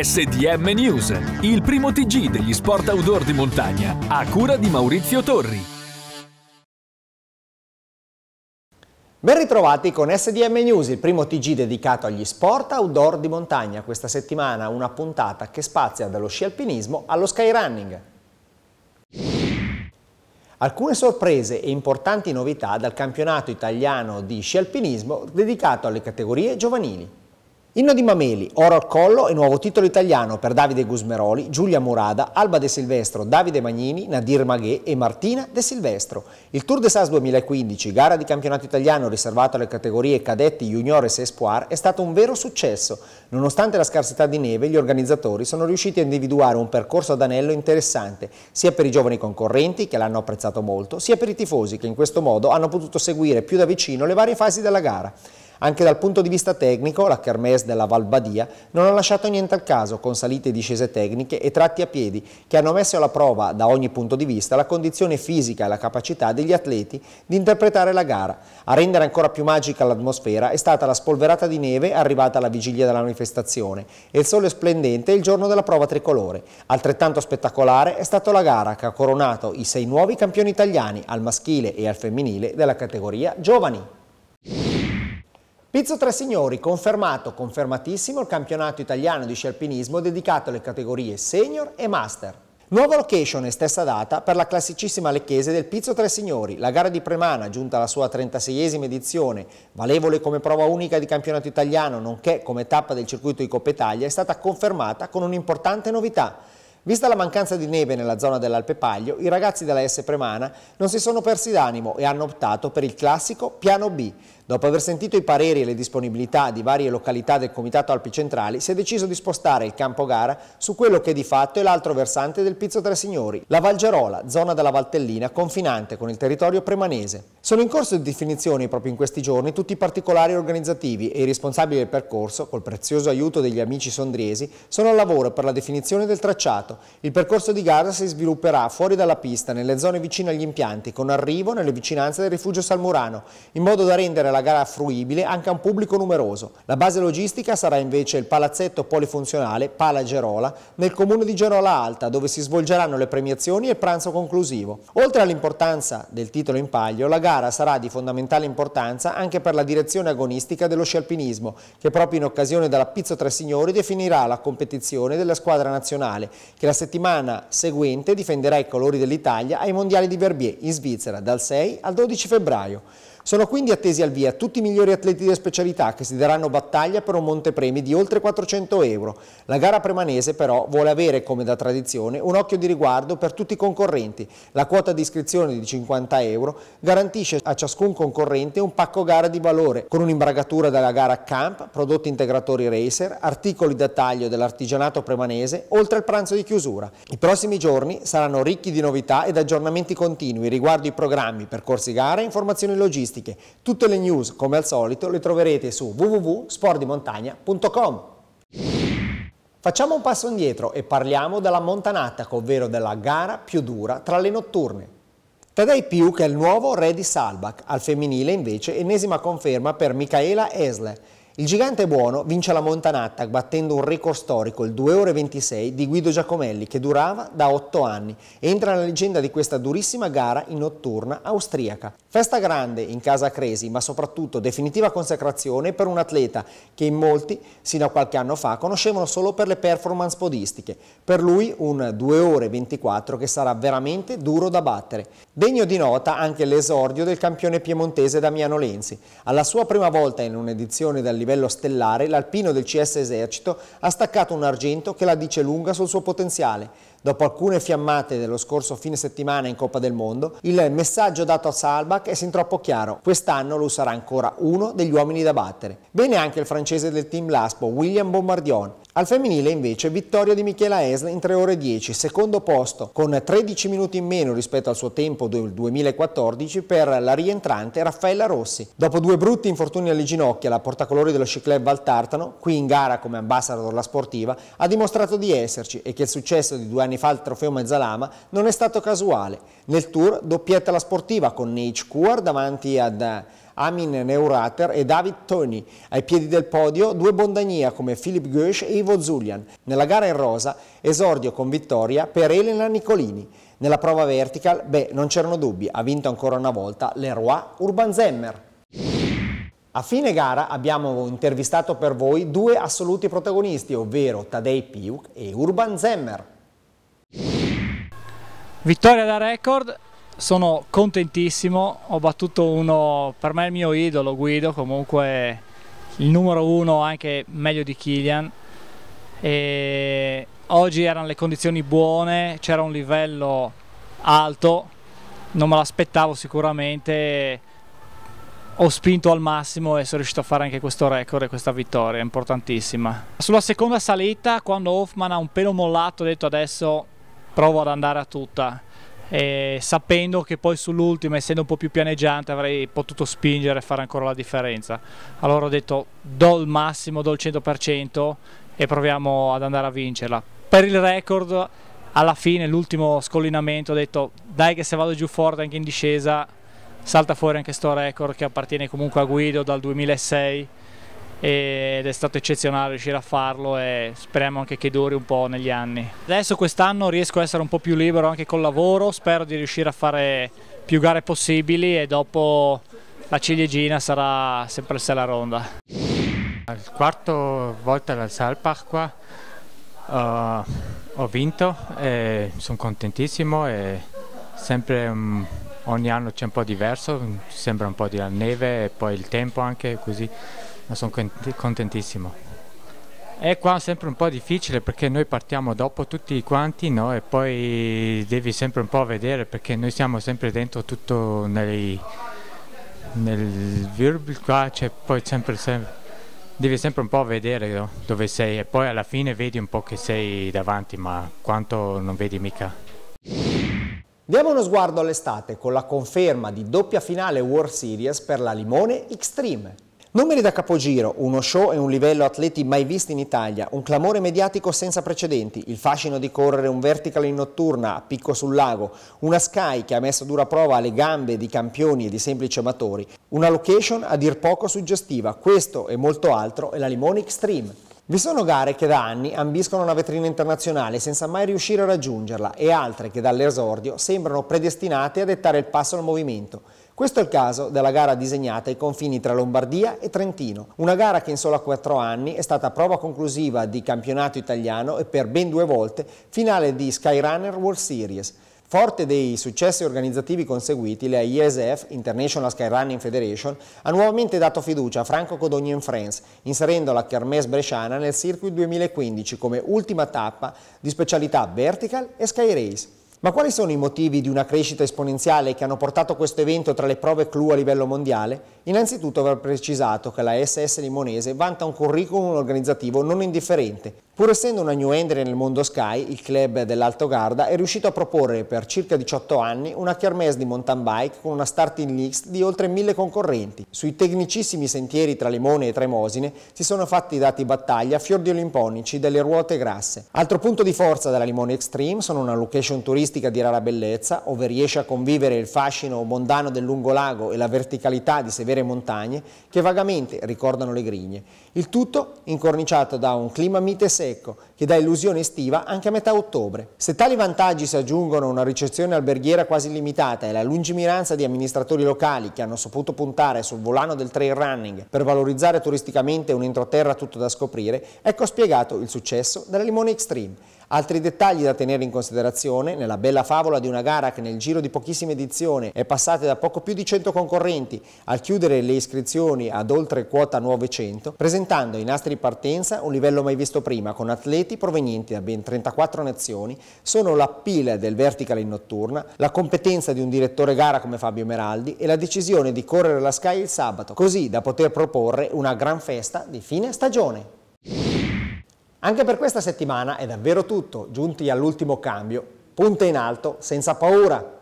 SDM News, il primo TG degli sport outdoor di montagna, a cura di Maurizio Torri. Ben ritrovati con SDM News, il primo TG dedicato agli sport outdoor di montagna. Questa settimana una puntata che spazia dallo sci alpinismo allo skyrunning. Alcune sorprese e importanti novità dal campionato italiano di sci alpinismo dedicato alle categorie giovanili. Inno di Mameli, oro al collo e nuovo titolo italiano per Davide Gusmeroli, Giulia Murada, Alba De Silvestro, Davide Magnini, Nadir Maghè e Martina De Silvestro. Il Tour de Sas 2015, gara di campionato italiano riservato alle categorie cadetti, juniores e espoir, è stato un vero successo. Nonostante la scarsità di neve, gli organizzatori sono riusciti a individuare un percorso ad anello interessante, sia per i giovani concorrenti, che l'hanno apprezzato molto, sia per i tifosi, che in questo modo hanno potuto seguire più da vicino le varie fasi della gara. Anche dal punto di vista tecnico, la Kermes della Valbadia non ha lasciato niente al caso, con salite e discese tecniche e tratti a piedi, che hanno messo alla prova, da ogni punto di vista, la condizione fisica e la capacità degli atleti di interpretare la gara. A rendere ancora più magica l'atmosfera è stata la spolverata di neve arrivata alla vigilia della manifestazione e il sole splendente il giorno della prova tricolore. Altrettanto spettacolare è stata la gara che ha coronato i sei nuovi campioni italiani al maschile e al femminile della categoria giovani. Pizzo Tre Signori, confermato, confermatissimo il campionato italiano di scialpinismo dedicato alle categorie senior e master. Nuova location e stessa data per la classicissima lecchese del Pizzo Tre Signori, la gara di Premana giunta alla sua 36esima edizione, valevole come prova unica di campionato italiano nonché come tappa del circuito di Coppa Italia, è stata confermata con un'importante novità. Vista la mancanza di neve nella zona dell'Alpe Paglio, i ragazzi della S Premana non si sono persi d'animo e hanno optato per il classico piano B. Dopo aver sentito i pareri e le disponibilità di varie località del Comitato Alpi Centrali, si è deciso di spostare il campo gara su quello che di fatto è l'altro versante del Pizzo Tre Signori, la Valgerola, zona della Valtellina confinante con il territorio premanese. Sono in corso di definizione proprio in questi giorni tutti i particolari organizzativi e i responsabili del percorso, col prezioso aiuto degli amici sondriesi, sono al lavoro per la definizione del tracciato. Il percorso di gara si svilupperà fuori dalla pista, nelle zone vicine agli impianti, con arrivo nelle vicinanze del rifugio Salmurano, in modo da rendere la gara fruibile anche a un pubblico numeroso. La base logistica sarà invece il palazzetto polifunzionale Pala Gerola, nel comune di Gerola Alta, dove si svolgeranno le premiazioni e il pranzo conclusivo. Oltre all'importanza del titolo in paglio, la gara sarà di fondamentale importanza anche per la direzione agonistica dello sci alpinismo, che proprio in occasione della Pizzo Tre Signori definirà la competizione della squadra nazionale, che la settimana seguente difenderà i colori dell'Italia ai mondiali di Verbier in Svizzera dal 6 al 12 febbraio. Sono quindi attesi al via tutti i migliori atleti di specialità che si daranno battaglia per un montepremi di oltre 400 euro. La gara premanese però vuole avere, come da tradizione, un occhio di riguardo per tutti i concorrenti. La quota di iscrizione di 50 euro garantisce a ciascun concorrente un pacco gara di valore, con un'imbragatura dalla gara Camp, prodotti integratori racer, articoli da taglio dell'artigianato premanese, oltre al pranzo di chiusura. I prossimi giorni saranno ricchi di novità ed aggiornamenti continui riguardo i programmi, percorsi gara e informazioni logistiche statistiche. Tutte le news, come al solito, le troverete su www.sportdimontagna.com. Facciamo un passo indietro e parliamo della montanata, ovvero della gara più dura tra le notturne. Tadei Piuk è il nuovo re di Salbach, al femminile invece ennesima conferma per Michaela Esle, il gigante buono vince la Montanatta battendo un record storico, il 2 ore 26 di Guido Giacomelli, che durava da 8 anni. Entra nella leggenda di questa durissima gara in notturna austriaca. Festa grande in casa Cresi, ma soprattutto definitiva consacrazione per un atleta che in molti, sino a qualche anno fa, conoscevano solo per le performance podistiche. Per lui un 2 ore 24 che sarà veramente duro da battere. Degno di nota anche l'esordio del campione piemontese Damiano Lenzi. Alla sua prima volta in un'edizione dall'Immagine livello stellare, l'alpino del CS Esercito ha staccato un argento che la dice lunga sul suo potenziale. Dopo alcune fiammate dello scorso fine settimana in Coppa del Mondo, il messaggio dato a Salbach è sin troppo chiaro. Quest'anno lo sarà ancora uno degli uomini da battere. Bene anche il francese del team Laspo, William Bombardion. Al femminile invece vittoria di Michela Esl in 3 ore 10, secondo posto, con 13 minuti in meno rispetto al suo tempo del 2014 per la rientrante Raffaella Rossi. Dopo due brutti infortuni alle ginocchia, la portacolori dello sci club Valtartano, qui in gara come ambassador la sportiva, ha dimostrato di esserci e che il successo di due anni fa al trofeo Mezzalama non è stato casuale. Nel tour doppietta la sportiva con Nate Kuar davanti ad Amin Neurater e David Toni. Ai piedi del podio due Bondania come Philip Goesch e Ivo Zulian. Nella gara in rosa esordio con vittoria per Elena Nicolini. Nella prova vertical, beh, non c'erano dubbi, ha vinto ancora una volta Leroy Urban Zemmer. A fine gara abbiamo intervistato per voi due assoluti protagonisti, ovvero Tadei Piuk e Urban Zemmer. Vittoria da record, sono contentissimo, ho battuto uno, per me il mio idolo Guido, comunque il numero uno anche meglio di Kilian. E oggi erano le condizioni buone, c'era un livello alto, non me l'aspettavo sicuramente, ho spinto al massimo e sono riuscito a fare anche questo record e questa vittoria, importantissima. Sulla seconda salita, quando Hoffman ha un pelo mollato, ho detto adesso provo ad andare a tutta eh, sapendo che poi sull'ultima, essendo un po' più pianeggiante, avrei potuto spingere e fare ancora la differenza. Allora ho detto do il massimo, do il 100% e proviamo ad andare a vincerla. Per il record, alla fine, l'ultimo scollinamento, ho detto dai che se vado giù forte anche in discesa, salta fuori anche sto record che appartiene comunque a Guido dal 2006 ed è stato eccezionale riuscire a farlo e speriamo anche che duri un po' negli anni. Adesso quest'anno riesco a essere un po' più libero anche col lavoro, spero di riuscire a fare più gare possibili e dopo la ciliegina sarà sempre il Sella Ronda. La quarta volta al Salpach qua uh, ho vinto e sono contentissimo e sempre um, ogni anno c'è un po' diverso, sembra un po' di neve e poi il tempo anche così ma sono contentissimo. E qua sempre un po' difficile perché noi partiamo dopo tutti quanti no? e poi devi sempre un po' vedere perché noi siamo sempre dentro tutto nei, nel virbil qua, cioè poi sempre, sempre, devi sempre un po' vedere no? dove sei e poi alla fine vedi un po' che sei davanti ma quanto non vedi mica. Diamo uno sguardo all'estate con la conferma di doppia finale World Series per la Limone Xtreme. Numeri da capogiro, uno show e un livello atleti mai visti in Italia, un clamore mediatico senza precedenti, il fascino di correre un vertical in notturna a picco sul lago, una Sky che ha messo a dura prova le gambe di campioni e di semplici amatori, una location a dir poco suggestiva, questo e molto altro è la Limone Extreme. Vi sono gare che da anni ambiscono una vetrina internazionale senza mai riuscire a raggiungerla e altre che dall'esordio sembrano predestinate a dettare il passo al movimento. Questo è il caso della gara disegnata ai confini tra Lombardia e Trentino, una gara che in solo quattro anni è stata prova conclusiva di campionato italiano e per ben due volte finale di Skyrunner World Series. Forte dei successi organizzativi conseguiti, la ISF, International Skyrunning Federation, ha nuovamente dato fiducia a Franco Codogno in France, inserendo la Kermesse Bresciana nel Circuit 2015 come ultima tappa di specialità vertical e sky race. Ma quali sono i motivi di una crescita esponenziale che hanno portato questo evento tra le prove clou a livello mondiale? Innanzitutto va precisato che la SS Limonese vanta un curriculum organizzativo non indifferente, Pur essendo una new entry nel mondo Sky, il club dell'Alto Garda è riuscito a proporre per circa 18 anni una kermesse di mountain bike con una starting list di oltre 1000 concorrenti. Sui tecnicissimi sentieri tra Limone e Tremosine si sono fatti dati battaglia fior di olimponici delle ruote grasse. Altro punto di forza della Limone Extreme sono una location turistica di rara bellezza, ove riesce a convivere il fascino mondano del lungolago e la verticalità di severe montagne che vagamente ricordano le grigne. Il tutto incorniciato da un clima mite serio secco, che dà illusione estiva anche a metà ottobre. Se tali vantaggi si aggiungono a una ricezione alberghiera quasi limitata e la lungimiranza di amministratori locali che hanno saputo puntare sul volano del trail running per valorizzare turisticamente un entroterra tutto da scoprire, ecco spiegato il successo della Limone Extreme, Altri dettagli da tenere in considerazione nella bella favola di una gara che nel giro di pochissime edizioni è passata da poco più di 100 concorrenti al chiudere le iscrizioni ad oltre quota 900, presentando ai nastri di partenza un livello mai visto prima con atleti provenienti da ben 34 nazioni, sono l'appeal del vertical in notturna, la competenza di un direttore gara come Fabio Meraldi e la decisione di correre la Sky il sabato, così da poter proporre una gran festa di fine stagione. Anche per questa settimana è davvero tutto, giunti all'ultimo cambio, punta in alto senza paura.